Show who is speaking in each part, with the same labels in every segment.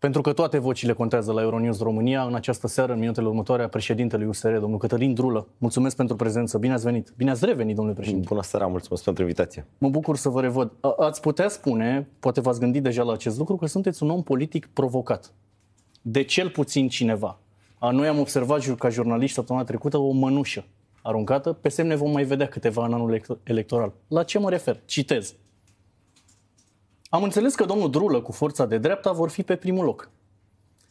Speaker 1: Pentru că toate vocile contează la Euronews România. În această seară, în minutele următoare, a președintelui USR, domnul Cătălin Drulă. Mulțumesc pentru prezență. Bine ați venit. Bine ați revenit, domnule președinte.
Speaker 2: Bună seara, mulțumesc pentru invitație.
Speaker 1: Mă bucur să vă revăd. A- ați putea spune, poate v-ați gândit deja la acest lucru, că sunteți un om politic provocat. De cel puțin cineva. A, noi am observat ca jurnaliști săptămâna trecută o mănușă aruncată. Pe semne vom mai vedea câteva în anul electoral. La ce mă refer? Citez. Am înțeles că domnul Drulă cu forța de dreapta vor fi pe primul loc.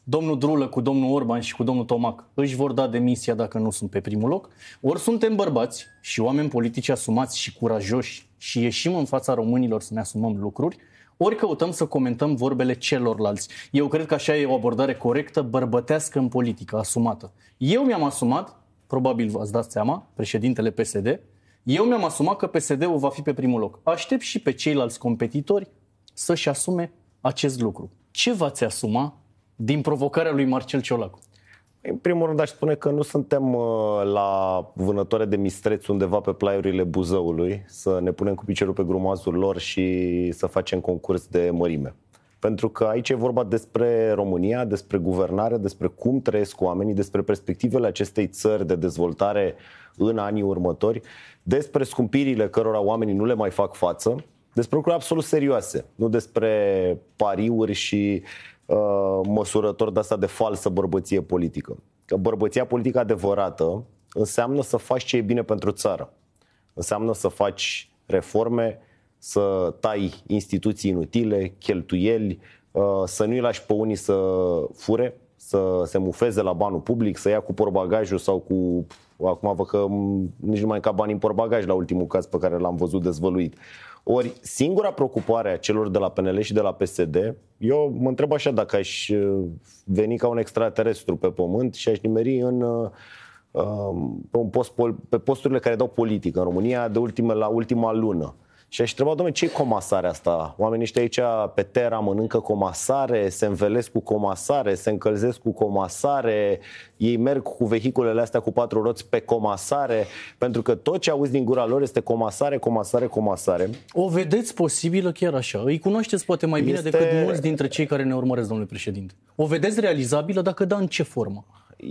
Speaker 1: Domnul Drulă cu domnul Orban și cu domnul Tomac își vor da demisia dacă nu sunt pe primul loc, ori suntem bărbați și oameni politici asumați și curajoși și ieșim în fața românilor să ne asumăm lucruri, ori căutăm să comentăm vorbele celorlalți. Eu cred că așa e o abordare corectă, bărbătească în politică, asumată. Eu mi-am asumat, probabil v-ați dat seama, președintele PSD, eu mi-am asumat că PSD-ul va fi pe primul loc. Aștept și pe ceilalți competitori să-și asume acest lucru. Ce v-ați asuma din provocarea lui Marcel Ciolacu?
Speaker 2: În primul rând aș spune că nu suntem uh, la vânătoare de mistreți undeva pe plaiurile Buzăului să ne punem cu piciorul pe grumazul lor și să facem concurs de mărime. Pentru că aici e vorba despre România, despre guvernare, despre cum trăiesc oamenii, despre perspectivele acestei țări de dezvoltare în anii următori, despre scumpirile cărora oamenii nu le mai fac față despre lucruri absolut serioase, nu despre pariuri și uh, măsurători de asta de falsă bărbăție politică. Că bărbăția politică adevărată înseamnă să faci ce e bine pentru țară. Înseamnă să faci reforme, să tai instituții inutile, cheltuieli, uh, să nu-i lași pe unii să fure, să se mufeze la banul public, să ia cu porbagajul sau cu... Acum văd că nici nu mai ca bani în porbagaj la ultimul caz pe care l-am văzut dezvăluit. Ori singura preocupare a celor de la PNL și de la PSD, eu mă întreb așa dacă aș uh, veni ca un extraterestru pe pământ și aș nimeri în uh, um, pe, un post, pe posturile care dau politică în România de ultime, la ultima lună. Și aș întreba, domnule, ce e comasarea asta? Oamenii ăștia aici pe Terra mănâncă comasare, se învelesc cu comasare, se încălzesc cu comasare, ei merg cu vehiculele astea cu patru roți pe comasare, pentru că tot ce auzi din gura lor este comasare, comasare, comasare.
Speaker 1: O vedeți posibilă chiar așa. Îi cunoașteți poate mai bine este... decât mulți dintre cei care ne urmăresc, domnule președinte. O vedeți realizabilă dacă da în ce formă?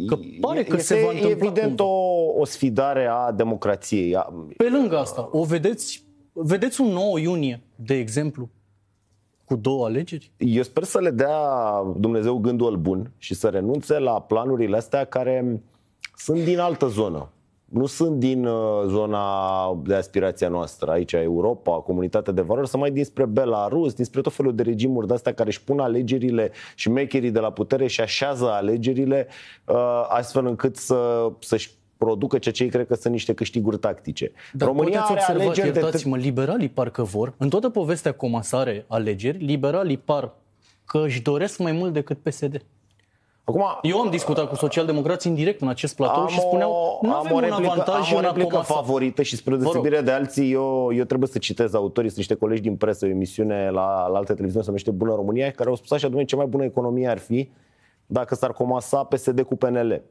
Speaker 1: Că pare că este se va întâmpla evident
Speaker 2: o, o sfidare a democrației.
Speaker 1: Pe lângă asta, o vedeți Vedeți un 9 iunie, de exemplu, cu două alegeri?
Speaker 2: Eu sper să le dea Dumnezeu gândul bun și să renunțe la planurile astea care sunt din altă zonă. Nu sunt din uh, zona de aspirația noastră, aici Europa, comunitatea de valori, să mai dinspre Belarus, dinspre tot felul de regimuri de astea care își pun alegerile și mecherii de la putere și așează alegerile uh, astfel încât să, să-și producă ceea ce ei cred că sunt niște câștiguri tactice. Dar România poate ați alegeri de...
Speaker 1: mă liberalii parcă vor, în toată povestea comasare alegeri, liberalii par că își doresc mai mult decât PSD. Acum, Eu am discutat cu socialdemocrații în direct în acest platou și spuneau
Speaker 2: nu avem o replică, un avantaj am o replică favorită și spre desibire de alții eu, eu trebuie să citez autorii, sunt niște colegi din presă, o emisiune la, la alte televiziuni se numește Bună România, care au spus așa, dumne, ce mai bună economie ar fi dacă s-ar comasa PSD cu PNL.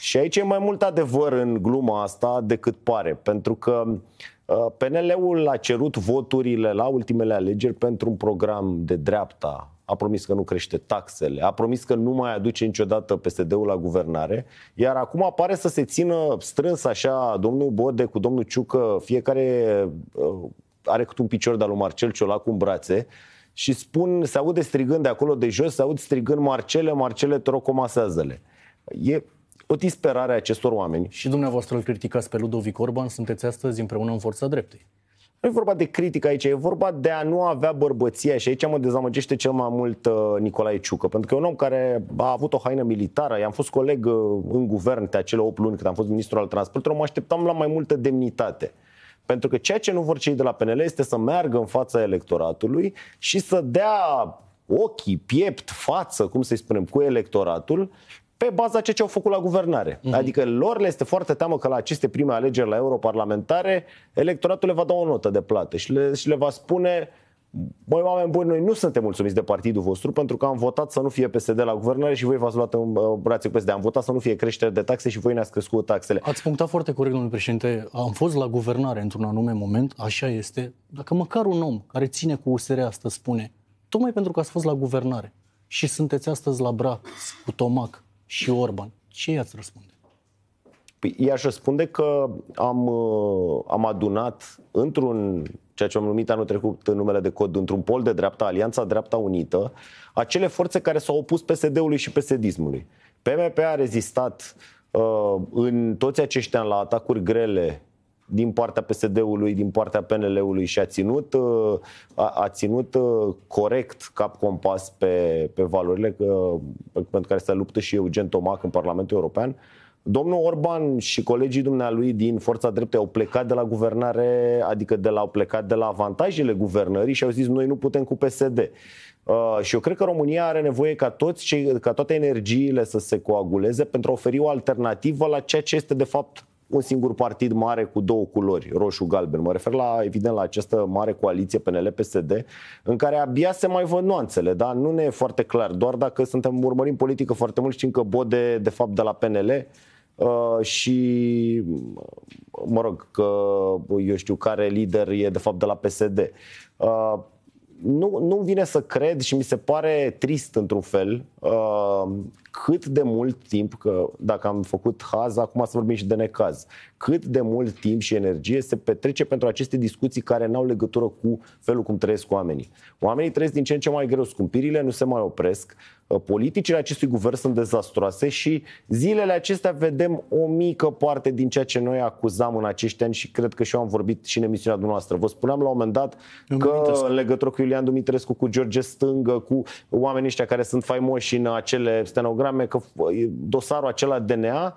Speaker 2: Și aici e mai mult adevăr în gluma asta decât pare, pentru că uh, PNL-ul a cerut voturile la ultimele alegeri pentru un program de dreapta, a promis că nu crește taxele, a promis că nu mai aduce niciodată PSD-ul la guvernare, iar acum apare să se țină strâns așa domnul Bode cu domnul Ciucă, fiecare uh, are cât un picior de-a lui Marcel Ciolacu în brațe și spun, se aude strigând de acolo de jos, se aude strigând Marcele, Marcele, te rog, comasează-le. E o disperare a acestor oameni.
Speaker 1: Și dumneavoastră îl criticați pe Ludovic Orban, sunteți astăzi împreună în forța dreptei.
Speaker 2: Nu e vorba de critică aici, e vorba de a nu avea bărbăția și aici mă dezamăgește cel mai mult uh, Nicolae Ciucă, pentru că e un om care a avut o haină militară, i-am fost coleg uh, în guvern de acele 8 luni când am fost ministru al transportului, mă așteptam la mai multă demnitate. Pentru că ceea ce nu vor cei de la PNL este să meargă în fața electoratului și să dea ochii, piept, față, cum să-i spunem, cu electoratul pe baza ceea ce au făcut la guvernare. Mm-hmm. Adică lor le este foarte teamă că la aceste prime alegeri la europarlamentare electoratul le va da o notă de plată și le, și le va spune Băi, oameni buni, noi nu suntem mulțumiți de partidul vostru pentru că am votat să nu fie PSD la guvernare și voi v-ați luat în uh, brațe cu PSD. Am votat să nu fie creștere de taxe și voi ne-ați crescut taxele.
Speaker 1: Ați punctat foarte corect, domnule președinte. Am fost la guvernare într-un anume moment, așa este. Dacă măcar un om care ține cu USR astăzi spune, tocmai pentru că ați fost la guvernare și sunteți astăzi la braț cu Tomac și Orban, ce i-ați răspunde?
Speaker 2: Păi, i-aș răspunde că am, uh, am adunat într-un ceea ce am numit anul trecut în numele de cod, într-un pol de dreapta, Alianța Dreapta Unită, acele forțe care s-au opus PSD-ului și PSD-ismului. PMP a rezistat uh, în toți acești ani la atacuri grele din partea PSD-ului, din partea PNL-ului și a ținut, uh, a, a ținut uh, corect cap compas pe, pe valorile că, uh, pentru care se luptă și Eugen Tomac în Parlamentul European. Uh, Domnul Orban și colegii dumnealui din Forța Drepte au plecat de la guvernare, adică de la, au plecat de la avantajele guvernării și au zis noi nu putem cu PSD. Uh, și eu cred că România are nevoie ca, toți cei, ca toate energiile să se coaguleze pentru a oferi o alternativă la ceea ce este de fapt un singur partid mare cu două culori, roșu-galben. Mă refer la, evident, la această mare coaliție PNL-PSD, în care abia se mai văd nuanțele, da? Nu ne e foarte clar, doar dacă suntem urmărim politică foarte mult, știm că Bode, de fapt, de la PNL, Uh, și, mă rog, că eu știu care lider e de fapt de la PSD. Uh, nu, nu vine să cred și mi se pare trist într-un fel uh, cât de mult timp, că dacă am făcut haz, acum să vorbim și de necaz, cât de mult timp și energie se petrece pentru aceste discuții care n-au legătură cu felul cum trăiesc oamenii. Oamenii trăiesc din ce în ce mai greu, scumpirile nu se mai opresc, Uh, politicile acestui guvern sunt dezastroase și zilele acestea vedem o mică parte din ceea ce noi acuzam în acești ani și cred că și eu am vorbit și în emisiunea dumneavoastră. Vă spuneam la un moment dat eu că Dumitrescu. în legătură cu Iulian Dumitrescu, cu George Stângă, cu oamenii ăștia care sunt faimoși în acele stenograme, că dosarul acela DNA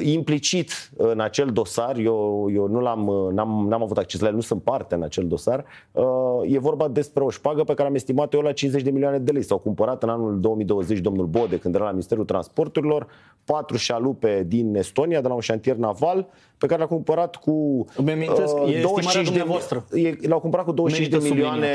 Speaker 2: implicit în acel dosar, eu, eu nu l-am, n-am, n-am avut acces la el, nu sunt parte în acel dosar, uh, e vorba despre o șpagă pe care am estimat-o eu la 50 de milioane de lei. S-au cumpărat în anul 2020 domnul Bode, când era la Ministerul Transporturilor, patru șalupe din Estonia, de la un șantier naval, pe care l-a cumpărat cu Îmi amintesc, uh, e 25 de, e, l-au cumpărat cu 25 Merită de milioane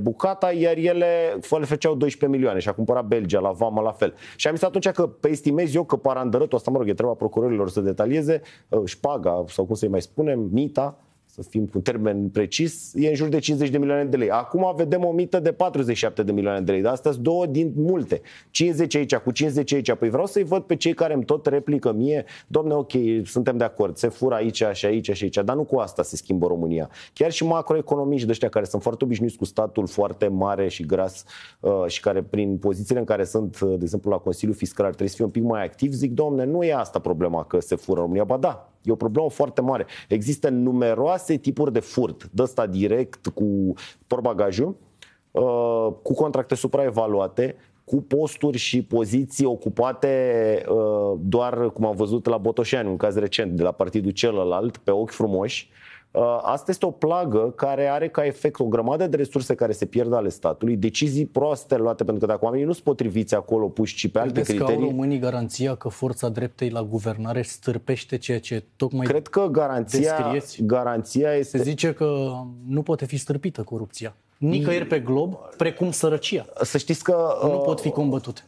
Speaker 2: bucata, iar ele făceau 12 milioane și a cumpărat Belgia la Vama la fel. Și am zis atunci că pe estimez eu că parandărătul asta, mă rog, e treaba procurorilor să detalieze, uh, șpaga sau cum să-i mai spunem, mita, să fim cu termen precis, e în jur de 50 de milioane de lei. Acum vedem o mită de 47 de milioane de lei, dar astea sunt două din multe. 50 aici, cu 50 aici. Păi vreau să-i văd pe cei care îmi tot replică mie, domne, ok, suntem de acord, se fură aici și aici și aici, dar nu cu asta se schimbă România. Chiar și macroeconomici de ăștia care sunt foarte obișnuiți cu statul foarte mare și gras uh, și care prin pozițiile în care sunt, uh, de exemplu, la Consiliul Fiscal ar trebui să fie un pic mai activ, zic, domne, nu e asta problema că se fură România. Ba da, E o problemă foarte mare. Există numeroase tipuri de furt, de ăsta direct cu porbagajul, uh, cu contracte supraevaluate, cu posturi și poziții ocupate uh, doar, cum am văzut la Botoșani, un caz recent, de la partidul celălalt, pe ochi frumoși, Uh, asta este o plagă care are ca efect o grămadă de resurse care se pierd ale statului, decizii proaste luate, pentru că dacă oamenii nu sunt potriviți acolo, puși și pe alte Credeți criterii... Că au
Speaker 1: românii garanția că forța dreptei la guvernare stârpește ceea ce tocmai Cred că garanția, garanția este... Se zice că nu poate fi stârpită corupția. Nicăieri pe glob, precum sărăcia.
Speaker 2: Să știți că... Nu uh, pot fi combătute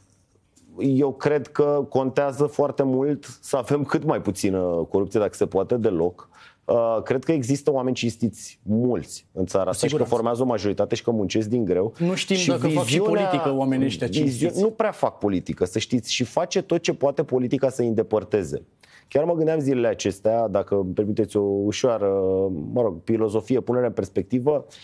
Speaker 2: eu cred că contează foarte mult să avem cât mai puțină corupție, dacă se poate, deloc. Uh, cred că există oameni cinstiți mulți în țara asta și că formează o majoritate și că muncesc din greu. Nu știm și dacă viziunea, fac și politică oamenii ăștia cinstiți. Nu prea fac politică, să știți, și face tot ce poate politica să îi îndepărteze. Chiar mă gândeam zilele acestea, dacă îmi permiteți o ușoară, mă rog, filozofie, punere în perspectivă, uh,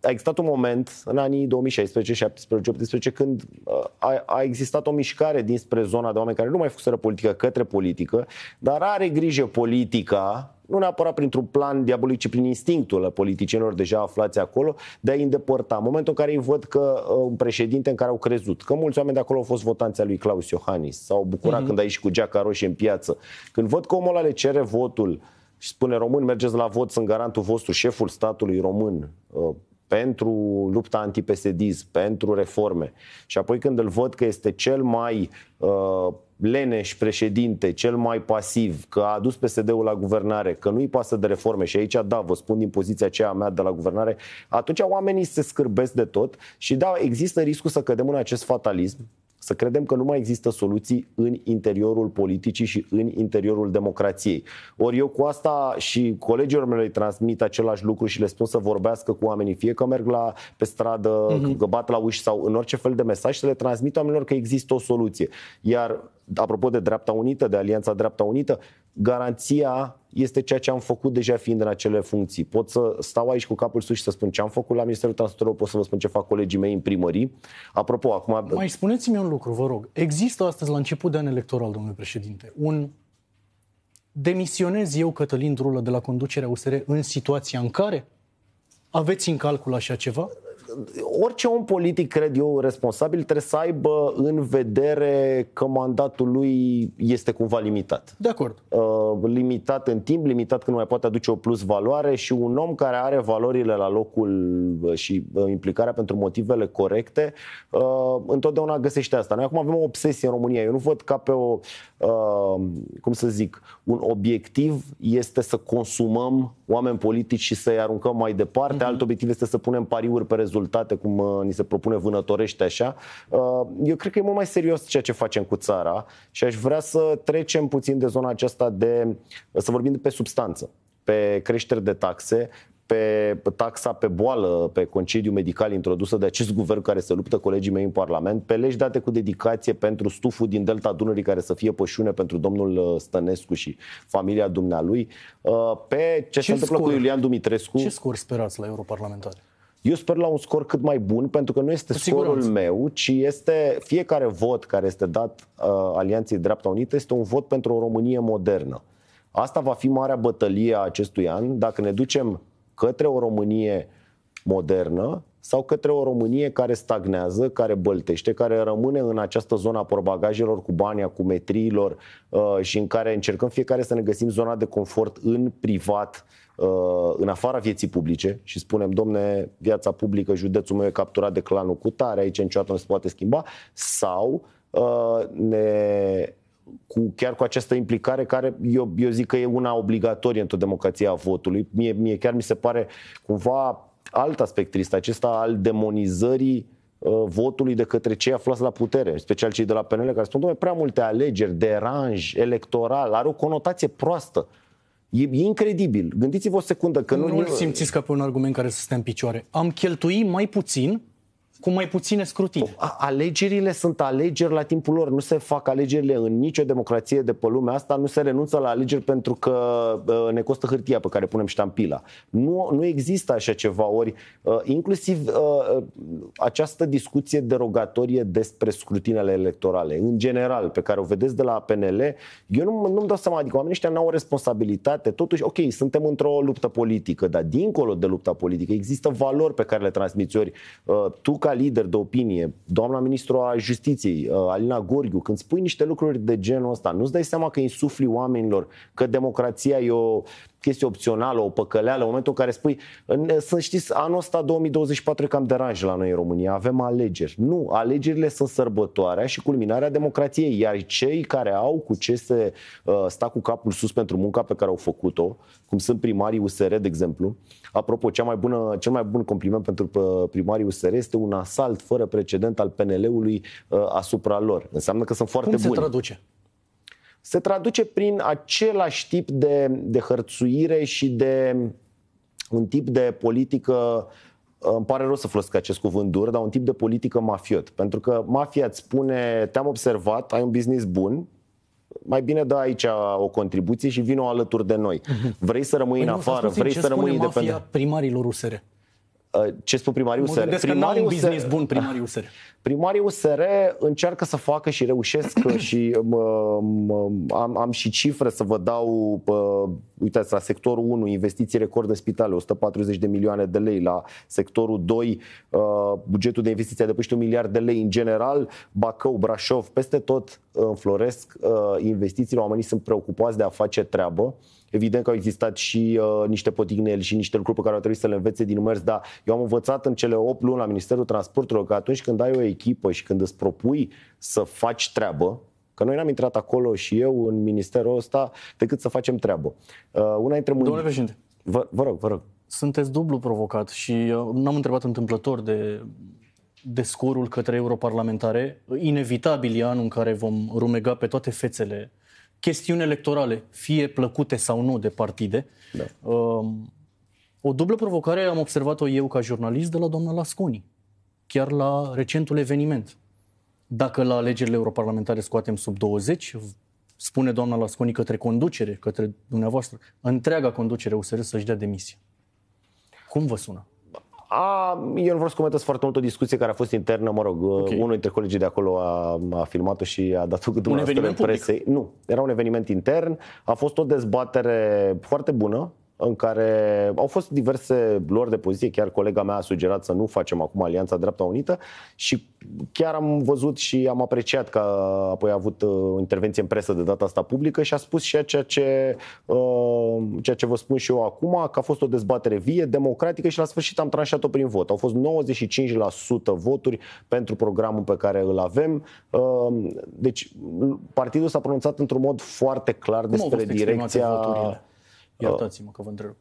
Speaker 2: a existat un moment în anii 2016, 17, 18 când uh, a, a existat o mișcare dinspre zona de oameni care nu mai fuseră politică către politică, dar are grijă politica, nu neapărat printr-un plan diabolic, ci prin instinctul politicienilor deja aflați acolo, de a i îndepărta. În momentul în care îi văd că uh, un președinte în care au crezut, că mulți oameni de acolo au fost al lui Claus Iohannis, s-au bucurat mm-hmm. când a ieșit cu geaca roșie în piață, când văd că omul ăla le cere votul uh, și spune român, mergeți la vot, sunt garantul vostru, șeful statului român ă, pentru lupta antipesedism, pentru reforme. Și apoi când îl văd că este cel mai uh, leneș președinte, cel mai pasiv, că a adus PSD-ul la guvernare, că nu-i pasă de reforme și aici, da, vă spun din poziția aceea mea de la guvernare, atunci oamenii se scârbesc de tot și da, există riscul să cădem în acest fatalism să credem că nu mai există soluții în interiorul politicii și în interiorul democrației. Ori eu cu asta și colegilor mele transmit același lucru și le spun să vorbească cu oamenii, fie că merg la, pe stradă, uh-huh. Mhm. că bat la uși sau în orice fel de mesaj, să le transmit oamenilor că există o soluție. Iar apropo de Dreapta Unită, de Alianța Dreapta Unită, garanția este ceea ce am făcut deja fiind în acele funcții. Pot să stau aici cu capul sus și să spun ce am făcut la Ministerul Transportului, pot să vă spun ce fac colegii mei în primării. Apropo, acum... Mai
Speaker 1: spuneți-mi un lucru, vă rog. Există astăzi, la început de an electoral, domnule președinte, un demisionez eu, Cătălin Drulă, de la conducerea USR în situația în care aveți în calcul așa ceva?
Speaker 2: orice om politic, cred eu, responsabil, trebuie să aibă în vedere că mandatul lui este cumva limitat. De acord. Uh, limitat în timp, limitat când nu mai poate aduce o plus valoare și un om care are valorile la locul uh, și uh, implicarea pentru motivele corecte, întotdeauna găsește asta. Noi acum avem o obsesie în România. Eu nu văd ca pe o, cum să zic, un obiectiv este să consumăm oameni politici și să-i aruncăm mai departe. Mm-hmm. Alt obiectiv este să punem pariuri pe rezultate, cum uh, ni se propune vânătorește așa. Uh, eu cred că e mult mai serios ceea ce facem cu țara și aș vrea să trecem puțin de zona aceasta de... să vorbim de pe substanță pe creșteri de taxe, pe taxa pe boală, pe concediu medical introdusă de acest guvern care se luptă colegii mei în Parlament, pe legi date cu dedicație pentru stuful din Delta Dunării care să fie pășune pentru domnul uh, Stănescu și familia dumnealui, uh, pe ce, ce se întâmplă cu Iulian Dumitrescu. Ce scor
Speaker 1: sperați la europarlamentare?
Speaker 2: Eu sper la un scor cât mai bun, pentru că nu este scorul meu, ci este fiecare vot care este dat uh, Alianței Dreapta Unită este un vot pentru o Românie modernă. Asta va fi marea bătălie a acestui an. Dacă ne ducem către o Românie modernă sau către o Românie care stagnează, care băltește, care rămâne în această zonă a porbagajelor cu bani, cu metriilor uh, și în care încercăm fiecare să ne găsim zona de confort în privat, uh, în afara vieții publice și spunem, domne, viața publică, județul meu e capturat de clanul cu tare, aici niciodată nu se poate schimba, sau uh, ne cu, chiar cu această implicare care eu, eu zic că e una obligatorie într-o democrație a votului. Mie, mie chiar mi se pare cumva alt aspect trist, acesta al demonizării uh, votului de către cei aflați la putere, special cei de la PNL care spun, doamne, prea multe alegeri, deranj, electoral, are o conotație proastă. E, e incredibil. Gândiți-vă o secundă că nu... Nu simțiți
Speaker 1: ca pe un argument care să stea în picioare. Am cheltuit mai puțin cu mai puține scrutine.
Speaker 2: Alegerile sunt alegeri la timpul lor, nu se fac alegerile în nicio democrație de pe lumea asta, nu se renunță la alegeri pentru că ne costă hârtia pe care punem ștampila. Nu, nu există așa ceva, ori ă, inclusiv ă, ă, această discuție derogatorie despre scrutinele electorale, în general, pe care o vedeți de la PNL, eu nu, nu-mi dau seama, adică oamenii ăștia n-au o responsabilitate, totuși, ok, suntem într-o luptă politică, dar dincolo de lupta politică există valori pe care le transmiți, ori tu care lideri de opinie, doamna ministru a justiției, uh, Alina Gorghiu, când spui niște lucruri de genul ăsta, nu-ți dai seama că insufli oamenilor că democrația e o chestie opțională, o păcăleală, în momentul în care spui, să știți, anul ăsta 2024 e cam deranj la noi în România, avem alegeri. Nu, alegerile sunt sărbătoarea și culminarea democrației, iar cei care au cu ce să uh, sta cu capul sus pentru munca pe care au făcut-o, cum sunt primarii USR, de exemplu, apropo, cea mai bună, cel mai bun compliment pentru uh, primarii USR este un asalt fără precedent al PNL-ului uh, asupra lor. Înseamnă că sunt foarte cum buni. Cum se traduce? se traduce prin același tip de, de hărțuire și de un tip de politică îmi pare rău să folosesc acest cuvânt dur, dar un tip de politică mafiot. Pentru că mafia îți spune, te-am observat, ai un business bun, mai bine da aici o contribuție și vină alături de noi. Mhm. Vrei să rămâi păi în afară, vrei să rămâi independent. primarilor USR? Uh, ce spun primarii USR? Mă primarii că un business bun primarii ah. USR. Primarii USR încearcă să facă și reușesc și am, am și cifre să vă dau, uitați, la sectorul 1, investiții record în spitale, 140 de milioane de lei, la sectorul 2, uh, bugetul de investiții a depășit un miliard de lei în general, Bacău, Brașov, peste tot uh, înfloresc uh, investițiile, oamenii sunt preocupați de a face treabă. Evident că au existat și uh, niște potigneli și niște lucruri pe care au trebuit să le învețe din mers, dar eu am învățat în cele 8 luni la Ministerul Transporturilor că atunci când ai o echipă și când îți propui să faci treabă, că noi n-am intrat acolo și eu în ministerul ăsta decât să facem treabă. Uh, una dintre Domnule președinte, vă, vă rog, vă rog. Sunteți dublu
Speaker 1: provocat și uh, n-am întrebat întâmplător de de scorul către europarlamentare, inevitabil e anul în care vom rumega pe toate fețele chestiuni electorale, fie plăcute sau nu de partide. Da. Um, o dublă provocare am observat-o eu ca jurnalist de la doamna Lasconi chiar la recentul eveniment. Dacă la alegerile europarlamentare scoatem sub 20, spune doamna Lasconi către conducere, către dumneavoastră, întreaga conducere USR să-și dea demisia. Cum vă sună?
Speaker 2: A, eu nu vreau să comentez foarte mult o discuție care a fost internă, mă rog, okay. unul dintre colegii de acolo a, a filmat-o și a dat-o dumneavoastră presei. Public. Nu, era un eveniment intern, a fost o dezbatere foarte bună, în care au fost diverse luări de poziție, chiar colega mea a sugerat să nu facem acum Alianța Dreapta Unită și chiar am văzut și am apreciat că apoi a avut o uh, intervenție în presă de data asta publică și a spus și ceea ce, uh, ceea ce vă spun și eu acum, că a fost o dezbatere vie, democratică și la sfârșit am tranșat-o prin vot. Au fost 95% voturi pentru programul pe care îl avem. Uh, deci partidul s-a pronunțat într-un mod foarte clar despre direcția... Voturile?
Speaker 1: Iertați-mă că vă întreb.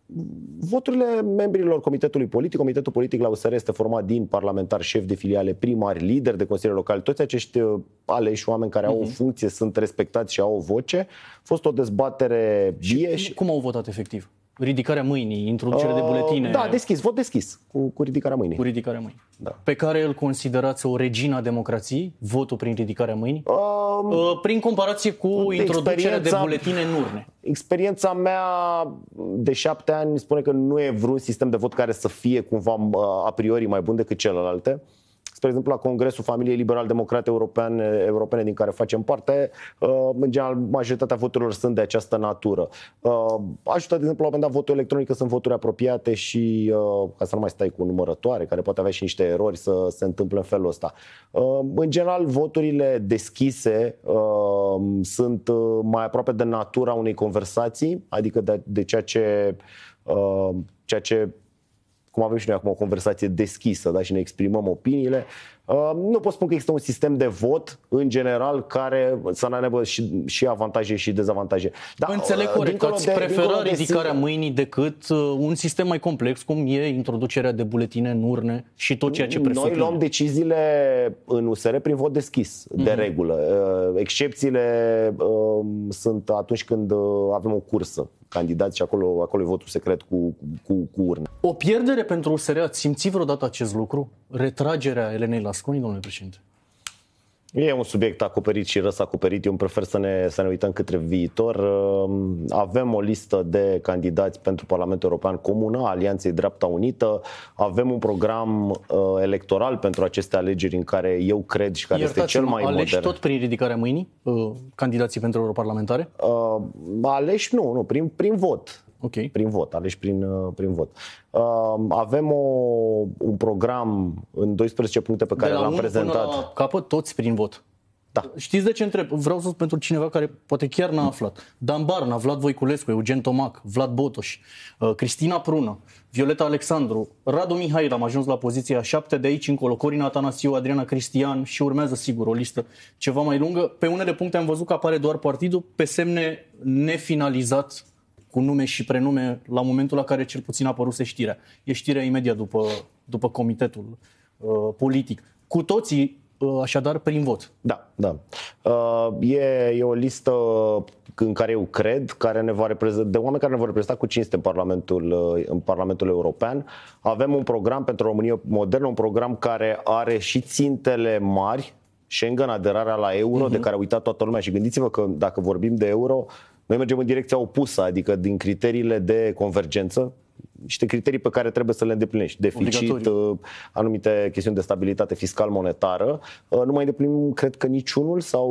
Speaker 2: Voturile membrilor Comitetului Politic, Comitetul Politic la USR este format din parlamentari, șefi de filiale, primari, lideri de consiliere locali, toți acești uh, aleși oameni care au uh-huh. o mhm. funcție, sunt respectați și au o voce. A fost o dezbatere și bie cum, și... cum au votat efectiv?
Speaker 1: ridicarea mâinii, introducere uh, de buletine. Da, deschis, vot deschis, cu, cu ridicarea mâinii. Cu ridicarea mâinii. Da. Pe care îl considerați o regina democrației,
Speaker 2: votul prin ridicarea mâinii,
Speaker 1: Uh, uh, prin comparație cu de introducerea de buletine în urne.
Speaker 2: Experiența mea de șapte ani spune că nu e vreun sistem de vot care să fie cumva uh, a priori mai bun decât celelalte. Uh, spre exemplu, la Congresul Familiei Liberal-Democrate Europene, Europene din care facem parte, uh, în general, majoritatea voturilor sunt de această natură. Uh, Ajută, de exemplu, la un moment dat, votul electronic sunt voturi apropiate și, uh, ca să nu mai stai cu numărătoare, care poate avea și niște erori să se întâmple în felul ăsta. În general, voturile deschise sunt mai aproape de natura unei conversații, adică de, de ceea ce ceea ce cum avem și noi acum o conversație deschisă da? și ne exprimăm opiniile, nu pot spune că există un sistem de vot, în general, care să ne aibă și, și avantaje și dezavantaje. Dar, Înțeleg uh, corect, ați de, de ridicarea de...
Speaker 1: mâinii decât uh, un sistem mai complex, cum e introducerea de buletine în urne și tot ceea ce presupune. Noi luăm
Speaker 2: deciziile în USR prin vot deschis, mm-hmm. de mhm. regulă. Uh, excepțiile um, sunt atunci când avem o cursă candidați și acolo, acolo e votul secret cu, cu, cu urne. O pierdere
Speaker 1: pentru USR, ați simțit vreodată acest lucru? Retragerea Elenei la Berlusconi, domnule președinte?
Speaker 2: E un subiect acoperit și răs acoperit. Eu prefer să ne, să ne uităm către viitor. Ehm, avem o listă de candidați pentru Parlamentul European Comună, Alianței Dreapta Unită. Avem un program eh, electoral pentru aceste alegeri în care eu cred și care iertați este cel mai aleși modern. tot
Speaker 1: prin ridicarea mâinii eh, candidații pentru europarlamentare?
Speaker 2: Ehm, aleși nu, nu, prin, prin vot. Okay. Prin vot, aleși da, deci prin, uh, prin vot. Uh, avem o, un program în 12 puncte pe care l-am prezentat. Până la capăt, toți prin vot.
Speaker 1: Da. Știți de ce întreb? Vreau să spun pentru cineva
Speaker 2: care poate chiar n-a aflat. Dan
Speaker 1: Barna, Vlad Voiculescu, Eugen Tomac, Vlad Botoș, uh, Cristina Prună, Violeta Alexandru, Radu Mihail, am ajuns la poziția 7 de aici încolo, Corina Atanasiu, Adriana Cristian și urmează sigur o listă ceva mai lungă. Pe unele puncte am văzut că apare doar partidul pe semne nefinalizat cu nume și prenume la momentul la care cel puțin a apărut știrea. E știrea imediat după, după comitetul uh, politic. Cu toții, uh, așadar,
Speaker 2: prin vot. Da, da. Uh, e, e o listă în care eu cred, care ne va reprezenta, de oameni care ne vor reprezenta cu cinste în Parlamentul, uh, în Parlamentul European. Avem un program pentru România modernă, un program care are și țintele mari, Schengen, aderarea la euro, uh-huh. de mhm. care a uitat toată lumea și gândiți-vă că dacă vorbim de euro, noi mergem în direcția opusă, adică din criteriile de convergență, niște criterii pe care trebuie să le îndeplinești. Deficit, uh, anumite chestiuni de stabilitate fiscal-monetară. Uh, nu mai îndeplinim, cred că, niciunul sau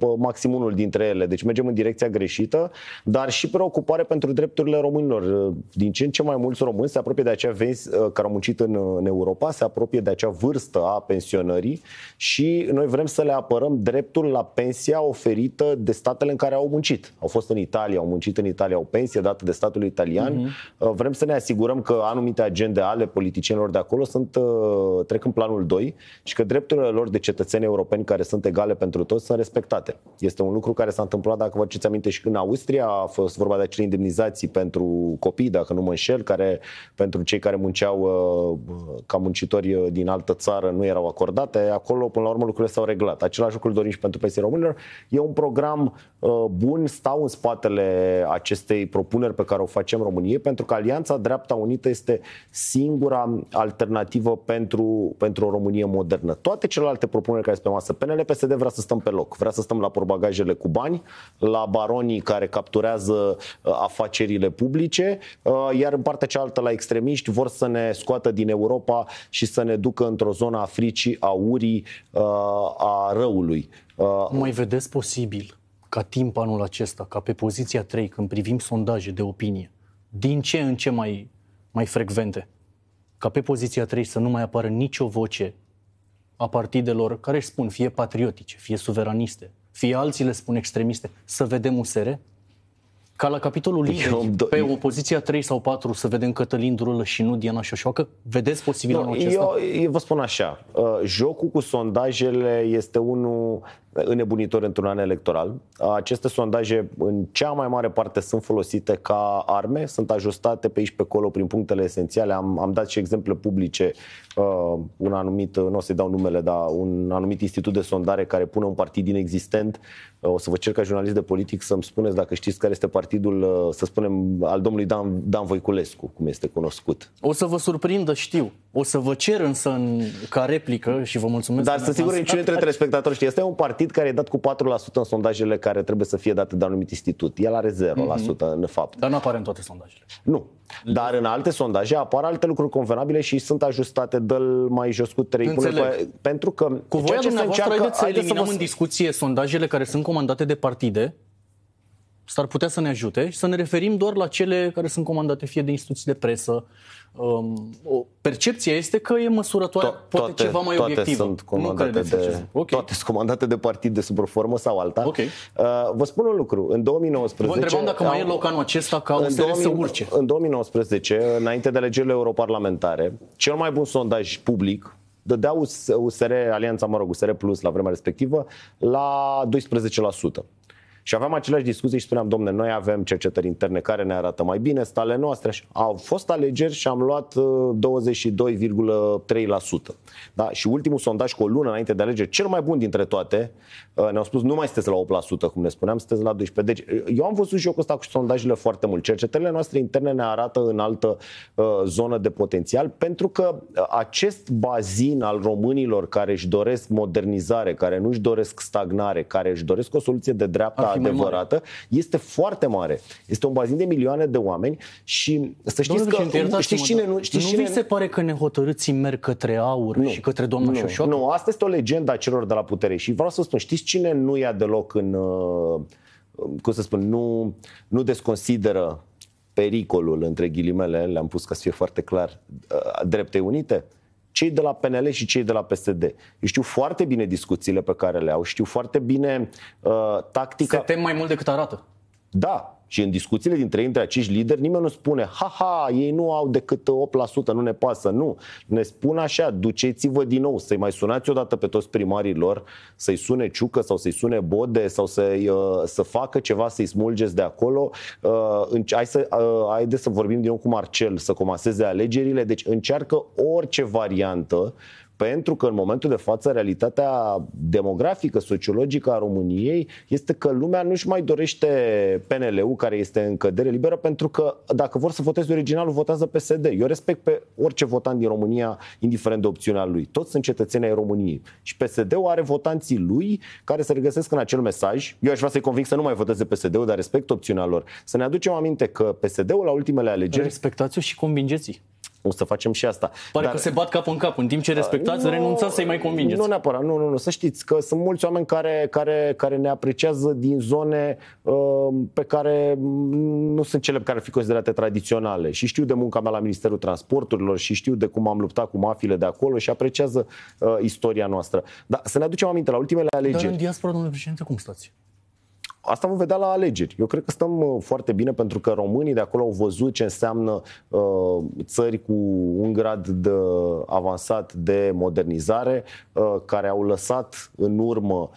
Speaker 2: uh, maxim unul dintre ele. Deci mergem în direcția greșită, dar și preocupare pentru drepturile românilor. Din ce în ce mai mulți români se apropie de acea vezi care au muncit în, în Europa, se apropie de acea vârstă a pensionării și noi vrem să le apărăm dreptul la pensia oferită de statele în care au muncit. Au fost în Italia, au muncit în Italia, au pensie dată de statul italian. Mm-hmm. Vrem să ne asigurăm că anumite agende ale politicienilor de acolo sunt, uh, trec în planul 2 și că drepturile lor de cetățeni europeni care sunt egale pentru toți sunt respectate. Este un lucru care s-a întâmplat, dacă vă ceți aminte, și în Austria a fost vorba de acele indemnizații pentru copii, dacă nu mă înșel, care pentru cei care munceau uh, ca muncitori uh, din altă țară nu erau acordate. Acolo, până la urmă, lucrurile s-au reglat. Același lucru dorim și pentru PSI Românilor. E un program bun, stau în spatele acestei propuneri pe care o facem României, pentru că Alianța Dreaptă dreapta unită este singura alternativă pentru, pentru o Românie modernă. Toate celelalte propuneri care sunt pe masă, PNL, PSD vrea să stăm pe loc, vrea să stăm la porbagajele cu bani, la baronii care capturează uh, afacerile publice, uh, iar în partea cealaltă la extremiști vor să ne scoată din Europa și să ne ducă într-o zonă a fricii, a urii, uh, a răului.
Speaker 1: Mai vedeți posibil ca timp anul acesta, ca pe poziția 3, când privim sondaje de opinie, din ce în ce mai, mai frecvente. Ca pe poziția 3 să nu mai apară nicio voce a partidelor care își spun fie patriotice, fie suveraniste, fie alții le spun extremiste, să vedem USR, ca la capitolul deci lideri, pe opoziția 3 sau 4, să vedem Cătălin Drulă și nu Diana Șoșoacă? Vedeți posibilul no, acesta? Eu,
Speaker 2: eu vă spun așa, uh, jocul cu sondajele este unul înnebunitor într-un an electoral. Aceste sondaje în cea mai mare parte sunt folosite ca arme, sunt ajustate pe aici pe acolo prin punctele esențiale. Am, am dat și exemple publice, uh, un anumit, uh, nu o să-i dau numele, dar un anumit institut de sondare care pune un partid inexistent. Uh, o să vă cer ca jurnalist de politic să-mi spuneți dacă știți care este partidul, uh, să spunem, al domnului Dan, Dan Voiculescu, cum este cunoscut.
Speaker 1: O să vă surprindă, știu. O să vă cer însă în, ca replică și vă mulțumesc. Dar să sigur niciunul dintre
Speaker 2: telespectatori știe. Este un partid partid care e dat cu 4% în sondajele care trebuie să fie date de anumit institut. El are 0% mm-hmm. în fapt. Dar nu apare în toate sondajele. Nu. Dar în alte sondaje apar alte lucruri convenabile și sunt ajustate, de mai jos cu 3. pentru că... Cu voia ce dumneavoastră încearcă, haideți să eliminăm să vă... în
Speaker 1: discuție sondajele care sunt comandate de partide s-ar putea să ne ajute și să ne referim doar la cele care sunt comandate fie de instituții de presă. Um, o percepția este că e măsurătoare, to- poate toate, ceva mai toate obiectivă. Sunt comandate nu de,
Speaker 2: okay. Toate sunt comandate de partid de sub o formă sau alta. Okay. Uh, vă spun un lucru. În 2019... Vă întrebam dacă mai e loc
Speaker 1: anul acesta ca 2000, să urce.
Speaker 2: În 2019, înainte de alegerile europarlamentare, cel mai bun sondaj public dădea USR, Alianța, mă rog, USR Plus la vremea respectivă, la 12%. Și aveam aceleași discuții și spuneam, domne, noi avem cercetări interne care ne arată mai bine, stale noastre. Și au fost alegeri și am luat 22,3%. Uh, da? Și ultimul sondaj cu o lună înainte de alegeri, cel mai bun dintre toate, uh, ne-au spus, nu mai sunteți la 8%, cum ne spuneam, sunteți la 12%. Deci uh, eu am văzut și eu cu asta cu sondajele foarte mult. Cercetările noastre interne ne arată în altă zonă de potențial, pentru că acest bazin al românilor care își doresc modernizare, care nu își doresc stagnare, care își doresc o soluție de dreapta adevărată, este foarte mare. Este un bazin de milioane de oameni și să știți Domnul că... Nu, știți cine nu... Știți nu cine... vi se
Speaker 1: pare că nehotărâții merg către aur nu, și către domnul nu, Șoșoc?
Speaker 2: Nu, asta este o legendă a celor de la putere și vreau să spun, știți cine nu ia deloc în... Uh, uh, cum să spun, nu, nu desconsideră pericolul, între ghilimele, le-am pus ca să fie foarte clar, uh, Dreptei Unite? cei de la PNL și cei de la PSD. Eu știu foarte bine discuțiile pe care le au, știu foarte bine uh, tactica. Se tem mai mult decât arată. Da, și în discuțiile dintre ei, între acești lideri, nimeni nu spune, ha-ha, ei nu au decât 8%, nu ne pasă. Nu, ne spun așa, duceți-vă din nou, să-i mai sunați odată pe toți primarii lor, să-i sune ciucă sau să-i sune bode sau să-i, uh, să facă ceva, să-i smulgeți de acolo. Uh, hai să, uh, haide să vorbim din nou cu Marcel, să comaseze alegerile. Deci încearcă orice variantă pentru că în momentul de față realitatea demografică, sociologică a României este că lumea nu-și mai dorește PNL-ul care este în cădere liberă pentru că dacă vor să voteze originalul, votează PSD. Eu respect pe orice votant din România, indiferent de opțiunea lui. Toți sunt cetățenii ai României. Și PSD-ul are votanții lui care se regăsesc în acel mesaj. Eu aș vrea să-i convinc să nu mai voteze PSD-ul, dar respect opțiunea lor. Să ne aducem aminte că PSD-ul la ultimele alegeri... Respectați-o și convingeți o să facem și asta. Pare Dar, că se bat cap în
Speaker 1: cap, în timp ce respectați, nu, renunțați să-i mai convingeți. Nu
Speaker 2: neapărat, nu, nu, nu, să știți că sunt mulți oameni care, care, care ne apreciază din zone uh, pe care nu sunt cele care ar fi considerate tradiționale și știu de munca mea la Ministerul Transporturilor și știu de cum am luptat cu mafile de acolo și apreciază uh, istoria noastră. Dar să ne aducem aminte, la ultimele alegeri... Dar în
Speaker 1: diaspora, domnule președinte, cum stați?
Speaker 2: Asta vom vedea la alegeri. Eu cred că stăm uh, foarte bine pentru că românii de acolo au văzut ce înseamnă uh, țări cu un grad de avansat de modernizare, uh, care au lăsat în urmă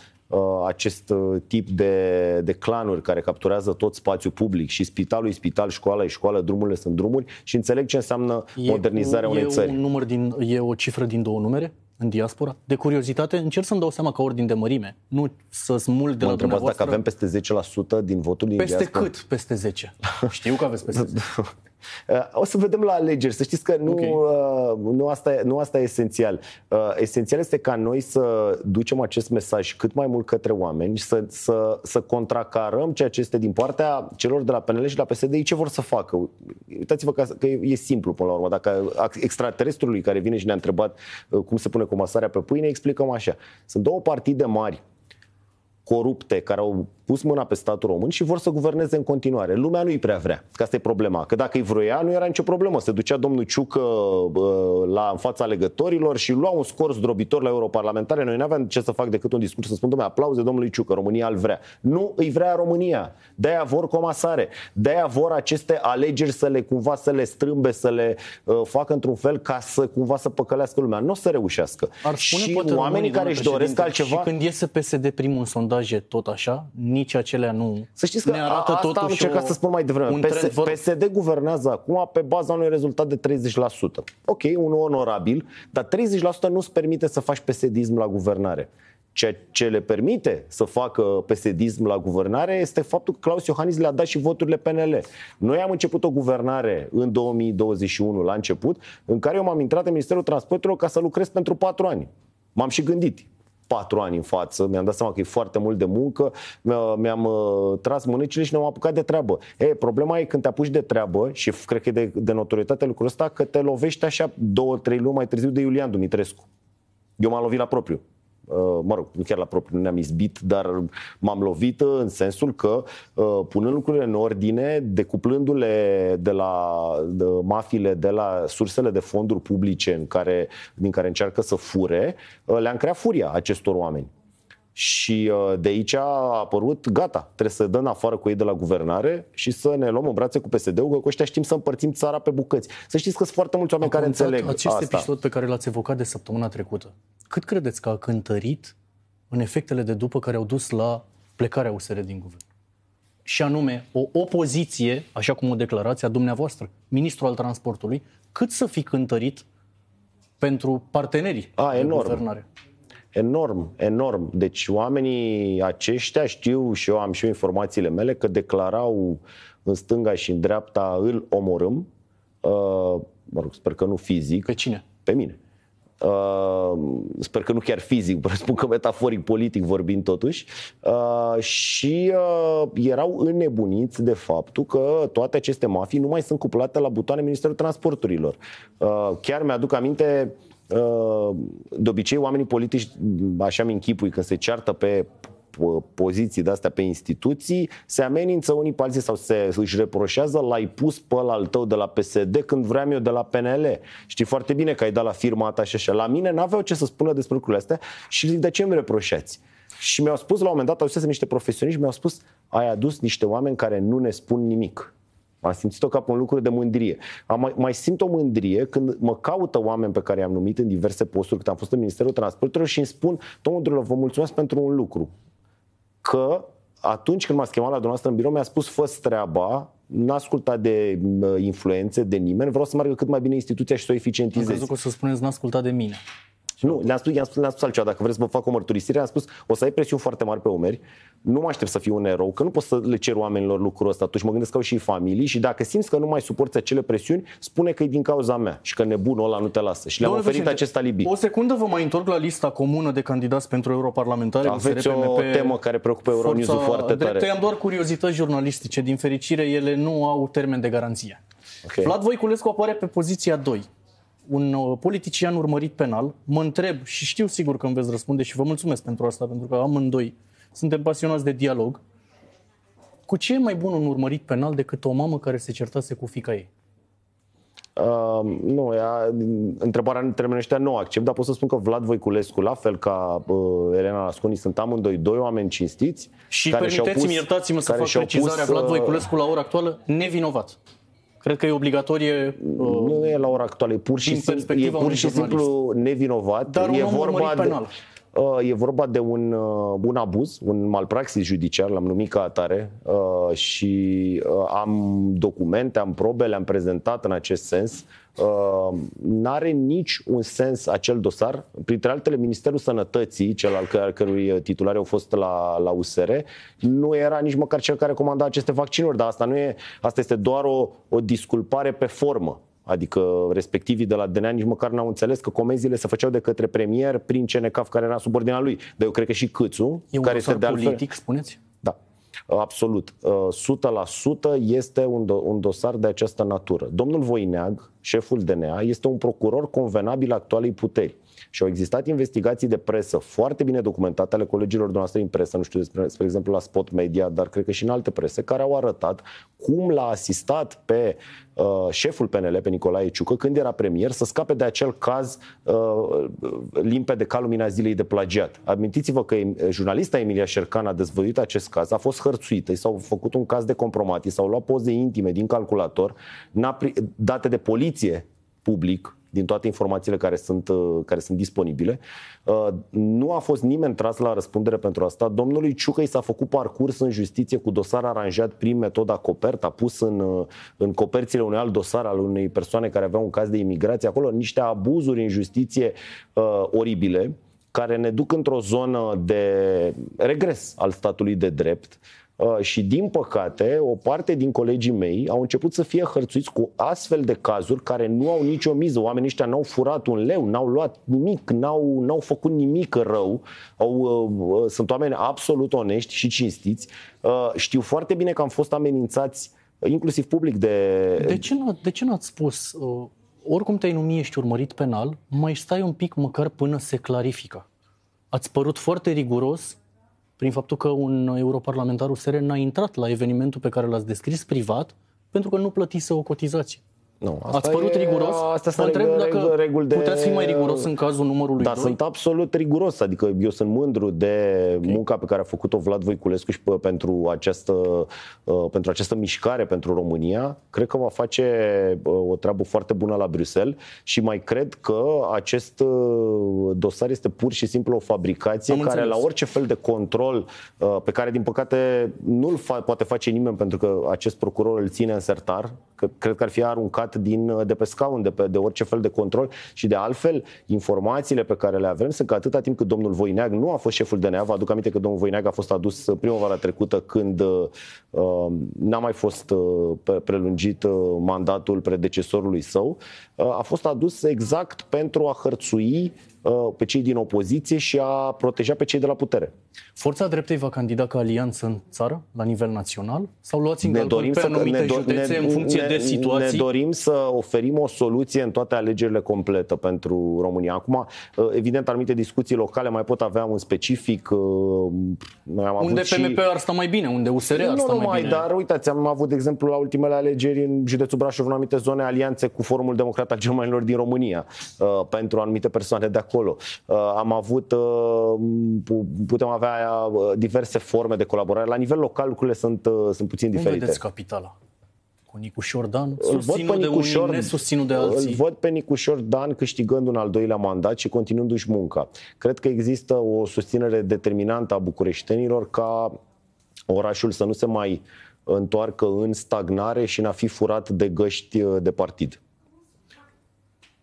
Speaker 2: acest tip de, de clanuri care capturează tot spațiul public și spitalul e spital, școala e școală, drumurile sunt drumuri și înțeleg ce înseamnă e, modernizarea unei e țări. Un
Speaker 1: număr din, e o cifră din două numere? în diaspora? De curiozitate, încerc să-mi dau seama ca ordin de mărime, nu să smulg de mă la dumneavoastră. dacă avem
Speaker 2: peste 10% din votul din peste diaspora. Peste cât peste 10? Știu că aveți peste 10. Uh, o să vedem la alegeri, să știți că nu, okay. Uh, nu, asta, nu asta e esențial. Uh, esențial este ca noi să ducem acest mesaj cât mai mult către oameni, să, să, să contracarăm ceea ce este din partea celor de la PNL și de la PSD, ei ce vor să facă. Uitați-vă că, că e simplu până la urmă. Dacă extraterestrului care vine și ne-a întrebat cum se pune comasarea pe pâine, explicăm așa. Sunt două partide mari corupte care au pus mâna pe statul român și vor să guverneze în continuare. Lumea nu-i prea vrea, că asta e problema. Că dacă îi vroia, nu era nicio problemă. Se ducea domnul Ciucă uh, uh, la, în fața legătorilor și lua un scor zdrobitor la europarlamentare. Noi nu aveam ce să fac decât un discurs să spun, domnule, aplauze domnului Ciucă, România îl vrea. Nu îi vrea România. De-aia vor comasare. De-aia vor aceste alegeri să le cumva să le strâmbe, să le uh, facă într-un fel ca să cumva să păcălească lumea. Nu o să reușească. Ar spune, și oamenii care își doresc altceva... Și când
Speaker 1: iese PSD primul în sondaje tot așa, nici acelea nu Să știți că ne arată asta totuși am încercat o, să spun mai devreme. PSD,
Speaker 2: PSD guvernează acum pe baza unui rezultat de 30%. Ok, un onorabil, dar 30% nu-ți permite să faci pesedism la guvernare. Ceea ce le permite să facă pesedism la guvernare este faptul că Claus Iohannis le-a dat și voturile PNL. Noi am început o guvernare în 2021, la început, în care eu m-am intrat în Ministerul Transporturilor ca să lucrez pentru 4 ani. M-am și gândit patru ani în față, mi-am dat seama că e foarte mult de muncă, mi-am uh, tras mânecile și ne-am apucat de treabă. E, problema e când te apuci de treabă și cred că e de, de notorietate lucrul ăsta, că te lovești așa două, trei luni mai târziu de Iulian Dumitrescu. Eu m-am lovit la propriu. Uh, mă rog, nu chiar la propriu ne-am izbit, dar m-am lovit uh, în sensul că uh, punând lucrurile în ordine, decuplându-le de la de mafile, de la sursele de fonduri publice în care, din care încearcă să fure, le-am creat furia acestor oameni. Și de aici a apărut, gata, trebuie să dăm afară cu ei de la guvernare și să ne luăm în brațe cu PSD-ul, că cu ăștia știm să împărțim țara pe bucăți. Să știți că sunt foarte mulți oameni care înțeleg acest asta. episod
Speaker 1: pe care l-ați evocat de săptămâna trecută, cât credeți că a cântărit în efectele de după care au dus la plecarea USR din guvern? Și anume, o opoziție, așa cum o declarație a dumneavoastră, ministrul al transportului, cât să fi cântărit pentru partenerii a, de enorm. guvernare?
Speaker 2: Enorm, enorm. Deci oamenii aceștia știu și eu am și eu informațiile mele că declarau în stânga și în dreapta îl omorâm. Uh, mă rog, sper că nu fizic. Pe cine? Pe mine. Uh, sper că nu chiar fizic, vă spun că metaforic, politic vorbind totuși, uh, și uh, erau înnebuniți de faptul că toate aceste mafii nu mai sunt cuplate la butoane Ministerul Transporturilor. Uh, chiar mi-aduc aminte uh, de obicei oamenii politici, așa mi închipui, când se ceartă pe poziții de-astea pe instituții, se amenință unii pe alții sau se, își reproșează, l-ai pus pe ăla al tău de la PSD când vreau eu de la PNL. Știi foarte bine că ai dat la firma ta și așa. La mine n-aveau ce să spună despre lucrurile astea și zic, de ce îmi reproșați? Și mi-au spus, la un moment dat, au niște profesioniști mi-au spus, ai adus niște oameni care nu ne spun nimic. Am simțit-o ca pe un lucru de mândrie. Am, mai, mai simt o mândrie când mă caută oameni pe care i-am numit în diverse posturi, când am fost în Ministerul Transporturilor și îmi spun, domnul Drulă, vă mulțumesc pentru un lucru că atunci când m a schemat la dumneavoastră în birou, mi-a spus, fă treaba, n-a ascultat de influențe, de nimeni, vreau să meargă cât mai bine instituția și să o eficientizez. Am
Speaker 1: că o să spuneți, n-a ascultat de mine.
Speaker 2: Nu, le-am spus, i-am spus, le-am spus altceva. Dacă vreți să vă fac o mărturisire, am spus o să ai presiuni foarte mari pe umeri. Nu mă aștept să fiu un erou, că nu pot să le cer oamenilor lucrul ăsta. Atunci mă gândesc că au și familii și dacă simți că nu mai suporți acele presiuni, spune că e din cauza mea și că nebunul ăla nu te lasă. Și le-am Doamne oferit președinte, acest alibi.
Speaker 1: O secundă vă mai întorc la lista comună de candidați pentru europarlamentare. Aveți o temă care
Speaker 2: preocupă Euronews foarte tare. Am
Speaker 1: doar curiozități jurnalistice. Din fericire, ele nu au termen de garanție. Okay. Vlad Voiculescu apare pe poziția 2 un uh, politician urmărit penal, mă întreb și știu sigur că îmi veți răspunde și vă mulțumesc pentru asta, pentru că amândoi suntem pasionați de dialog. Cu ce e mai bun un urmărit penal decât o mamă care se certase cu fica ei?
Speaker 2: Uh, nu, ea, întrebarea în termenul ăștia nu accept, dar pot să spun că Vlad Voiculescu, la fel ca uh, Elena Lasconi, sunt amândoi doi oameni cinstiți. Și permiteți-mi, iertați-mă să fac precizarea, pus, Vlad uh, Voiculescu
Speaker 1: la ora actuală, nevinovat.
Speaker 2: Cred că e obligatorie. Uh, nu e la ora actuală, e pur și, simplu, e pur și simplu nevinovat. Dar e vorba de, penal. Uh, e vorba de un, uh, un abuz, un malpraxis judiciar, l-am numit ca atare uh, și am documente, am probe, le-am prezentat în acest sens. N-are nici un sens acel dosar. Printre altele, Ministerul Sănătății, cel al cărui titulari au fost la, la USR, nu era nici măcar cel care comanda aceste vaccinuri, dar asta nu e, asta este doar o, o disculpare pe formă. Adică respectivii de la DNA nici măcar n-au înțeles că comenzile se făceau de către premier prin CNCAF care era subordinat lui. Dar eu cred că și Câțu, e un care este de politic, altfel... spuneți? Da. Absolut. 100% este un, do- un dosar de această natură. Domnul Voineag, șeful DNA, este un procuror convenabil actualei puteri. Și au existat investigații de presă foarte bine documentate ale colegilor noastre în presă, nu știu, despre, spre exemplu, la Spot Media, dar cred că și în alte prese, care au arătat cum l-a asistat pe uh, șeful PNL, pe Nicolae Ciucă, când era premier, să scape de acel caz uh, limpede ca lumina zilei de plagiat. Amintiți-vă că jurnalista Emilia Șercan a dezvăluit acest caz, a fost hărțuită, i s-au făcut un caz de compromat, i s-au luat poze intime din calculator, date de poliție public, din toate informațiile care sunt, uh, care sunt disponibile. Uh, nu a fost nimeni tras la răspundere pentru asta. Domnului Ciucă i s-a făcut parcurs în justiție cu dosar aranjat prin metoda coperta, pus în, uh, în coperțile unui alt dosar al unei persoane care avea un caz de imigrație acolo, niște abuzuri în justiție uh, oribile care ne duc într-o zonă de regres al statului de drept, Uh, și din păcate o parte din colegii mei au început să fie hărțuiți cu astfel de cazuri care nu au nicio miză. Oamenii ăștia n-au furat un leu, n-au luat nimic, n-au, n-au făcut nimic rău. Au, uh, uh, sunt oameni absolut onești și cinstiți. Știu foarte bine că am fost amenințați inclusiv public de... De
Speaker 1: ce, nu, de ce nu ați spus, oricum te-ai numit, ești urmărit penal, mai stai un pic măcar până se clarifică? Ați părut foarte riguros, prin faptul că un europarlamentar USR n-a intrat la evenimentul pe care l-ați descris privat pentru că nu plătise o cotizație. Nu, asta Ați părut e, riguros? Asta sunt întreb dacă reguli de... puteți fi mai riguros în cazul numărului Da, 2? sunt
Speaker 2: absolut riguros, adică eu sunt mândru de okay. munca pe care a făcut-o Vlad Voiculescu și pe, pentru, această, uh, pentru această mișcare pentru România. Cred că va face uh, o treabă foarte bună la Bruxelles și mai cred că acest uh, dosar este pur și simplu o fabricație Am care înțeles. la orice fel de control uh, pe care din păcate nu-l fa- poate face nimeni pentru că acest procuror îl ține în sertar, că cred că ar fi aruncat plecat din, uh, de pe scaun, de, pe, de orice fel de control și de altfel informațiile pe care le avem sunt că atâta timp cât domnul Voineag nu a fost șeful DNA, vă aduc aminte că domnul Voineag a fost adus uh, primăvara trecută când uh, Ehm, n-a mai fost uh, prelungit uh, mandatul predecesorului său, uh, a fost adus exact pentru a hărțui pe cei din opoziție și a proteja pe cei de la putere.
Speaker 1: Forța Dreptei va candida ca alianță în țară, la nivel național? Sau luați în dorim pe anumite ne do- județe ne, în funcție ne, de situații? Ne dorim
Speaker 2: să oferim o soluție în toate alegerile complete pentru România. Acum, evident, anumite discuții locale mai pot avea un specific. Am unde avut PMP și...
Speaker 1: ar sta mai bine, unde USR nu, ar sta nu, numai, bine. dar
Speaker 2: uitați, am avut, de exemplu, la ultimele alegeri în județul Brașov, în anumite zone, alianțe cu Forumul Democrat al Germanilor din România uh, pentru anumite persoane de acolo. Uh, am avut, uh, putem avea uh, diverse forme de colaborare. La nivel local, lucrurile sunt, uh, sunt puțin Cum diferite. Cum vedeți
Speaker 1: capitala? cu Nicu Șordan, susținut de unii, Șor... de alții. Îl
Speaker 2: văd pe Nicu Șordan câștigând un al doilea mandat și continuându-și munca. Cred că există o susținere determinantă a bucureștenilor ca orașul să nu se mai întoarcă în stagnare și în a fi furat de găști uh, de partid.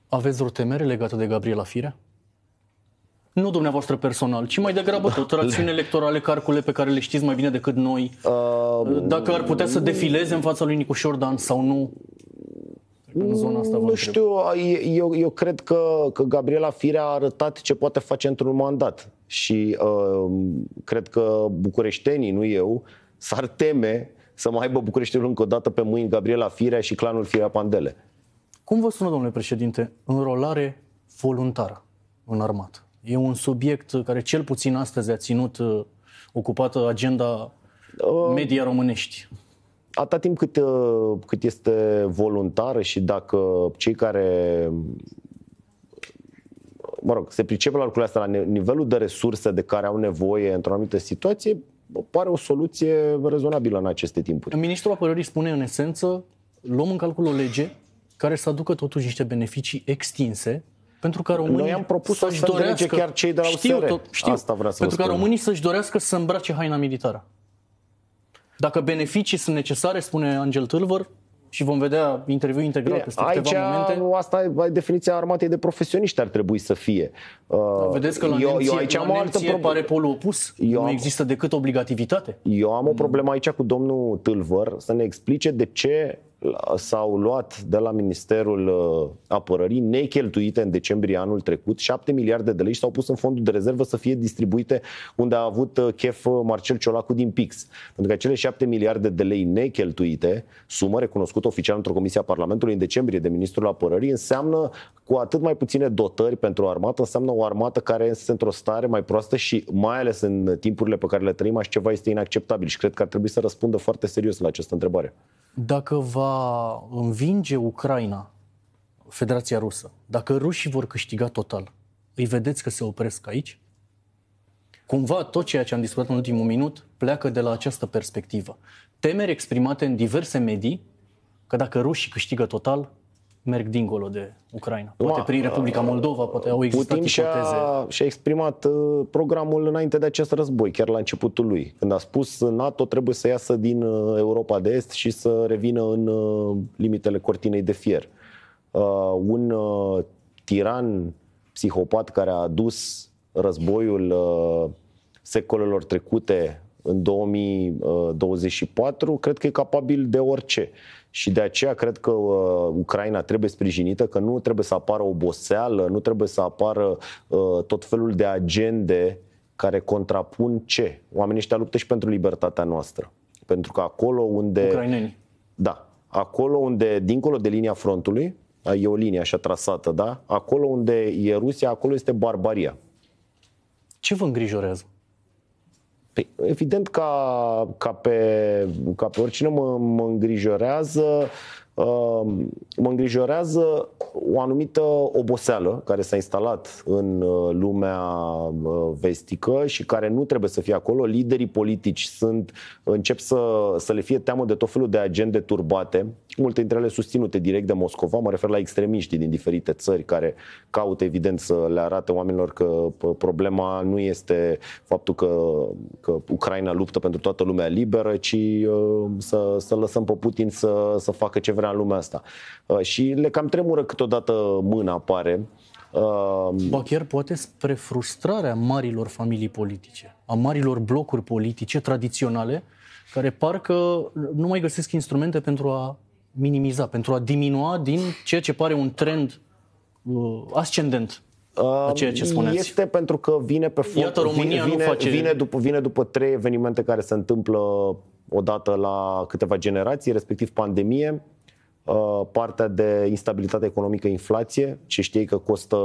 Speaker 1: Aveți vreo temere legată de Gabriela Firea? Nu dumneavoastră personal, ci mai degrabă tot rațiuni electorale, carcule pe care le știți mai bine decât noi. Uh, Dacă ar putea să defileze în fața lui Nicușor Dan sau nu?
Speaker 2: în zona asta? Nu știu, eu, eu cred că, că Gabriela Firea a arătat ce poate face într-un mandat și uh, cred că bucureștenii, nu eu, s-ar teme să mai aibă Bucureștiul încă o dată pe mâini Gabriela Firea și clanul Firea Pandele.
Speaker 1: Cum vă sună, domnule președinte, înrolare voluntară în armat? E un subiect care cel puțin astăzi a ținut uh, ocupată agenda uh, media românești
Speaker 2: atâta timp cât, uh, cât este voluntară și dacă cei care mă rog, se pricep la lucrurile astea, la nivelul de resurse de care au nevoie într-o anumită situație, pare o soluție rezonabilă în aceste timpuri. Ministrul Apărării spune în
Speaker 1: esență, luăm în calcul o lege care să aducă totuși niște beneficii extinse pentru ca românii Noi am propus să-și dorească, chiar cei de la USR. Știu, tot,
Speaker 2: știu, Asta vreau să pentru ca românii
Speaker 1: să-și dorească să îmbrace haina militară. Dacă beneficii sunt necesare, spune Angel Tâlvăr, și vom vedea interviu integral peste Aici, câteva momente.
Speaker 2: Asta e definiția armatei de profesioniști ar trebui să fie. Uh, Vedeți că la eu, nemție, eu aici la am o altă problemă.
Speaker 1: pare polul opus. Eu nu am, există decât obligativitate.
Speaker 2: Eu am o mm. problemă aici cu domnul Tâlvăr să ne explice de ce s-au luat de la Ministerul uh, Apărării necheltuite în decembrie anul trecut 7 miliarde de lei și s-au pus în fondul de rezervă să fie distribuite unde a avut uh, chef uh, Marcel Ciolacu din Pix. Pentru că cele 7 miliarde de lei necheltuite, sumă recunoscută oficial într-o comisie a Parlamentului în decembrie de Ministrul Apărării, înseamnă cu atât mai puține dotări pentru armată, înseamnă o armată care este într-o stare mai proastă și mai ales în timpurile pe care le trăim, așa ceva este inacceptabil și cred că ar trebui să răspundă foarte serios la această întrebare.
Speaker 1: Dacă va învinge Ucraina, Federația Rusă, dacă rușii vor câștiga total, îi vedeți că se opresc aici? Cumva tot ceea ce am discutat în ultimul minut pleacă de la această perspectivă. Temeri exprimate în diverse medii că dacă rușii câștigă total, merg dincolo de Ucraina. Poate Ma, prin Republica Moldova, poate au existat Putin ipoteze. Și-a,
Speaker 2: și exprimat uh, programul înainte de acest război, chiar la începutul lui, când a spus uh, NATO trebuie să iasă din uh, Europa de Est și să revină în limitele cortinei de fier. Un tiran psihopat care a adus războiul secolelor trecute în 2024, cred că e capabil de orice. Și de aceea cred că uh, Ucraina trebuie sprijinită, că nu trebuie să apară oboseală, nu trebuie să apară uh, tot felul de agende care contrapun ce? Oamenii ăștia luptă și pentru libertatea noastră. Pentru că acolo unde... Ucraineni. Da. Acolo unde, dincolo de linia frontului, e o linie așa trasată, da? Acolo unde e Rusia, acolo este barbaria. Ce vă îngrijorează? Păi, evident ca, ca, pe, ca pe oricine mă, mă îngrijorează Ehm, mă îngrijorează o anumită oboseală care s-a instalat în uh, lumea uh, vestică și care nu trebuie să fie acolo. Liderii politici sunt, încep să, să le fie teamă de tot felul de agende turbate, multe dintre ele susținute direct de Moscova, mă refer la extremiștii din diferite țări care caută evident să le arate oamenilor că problema nu este faptul că, că Ucraina luptă pentru toată lumea liberă, ci uh, să, să lăsăm pe Putin să, să facă ce vrea prea în lumea asta. Uh, și le cam tremură câteodată mâna, apare. Uh, ba
Speaker 1: chiar poate spre frustrarea marilor familii politice, a marilor blocuri politice tradiționale, care parcă nu mai găsesc instrumente pentru a minimiza, pentru a diminua din ceea ce pare un trend uh,
Speaker 2: ascendent ceea ce spuneți. Este pentru că vine pe fond. Iată, România vine, nu face... vine, după, vine după trei evenimente care se întâmplă odată la câteva generații, respectiv pandemie, Uh, partea de instabilitate economică, inflație, ce știi că costă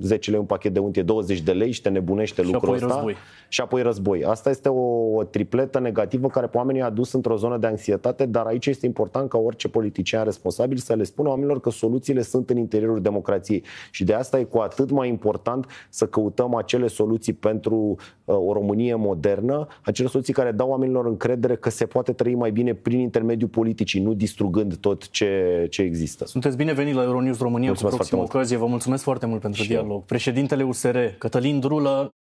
Speaker 2: 10 uh, lei un pachet de untie, 20 de lei și te nebunește și lucrul apoi ăsta. Război. Și apoi război. Asta este o, o tripletă negativă care pe oamenii a dus într-o zonă de anxietate, dar aici este important ca orice politician responsabil să le spună oamenilor că soluțiile sunt în interiorul democrației. Și de asta e cu atât mai important să căutăm acele soluții pentru uh, o Românie modernă, acele soluții care dau oamenilor încredere că se poate trăi mai bine prin intermediul politicii, nu distrugând tot ce, ce există.
Speaker 1: Sunteți binevenit la Euronews România mulțumesc cu proximă ocazie.
Speaker 2: Vă mulțumesc foarte mult pentru și dialog. Eu. Președintele USR, Cătălin Drulă,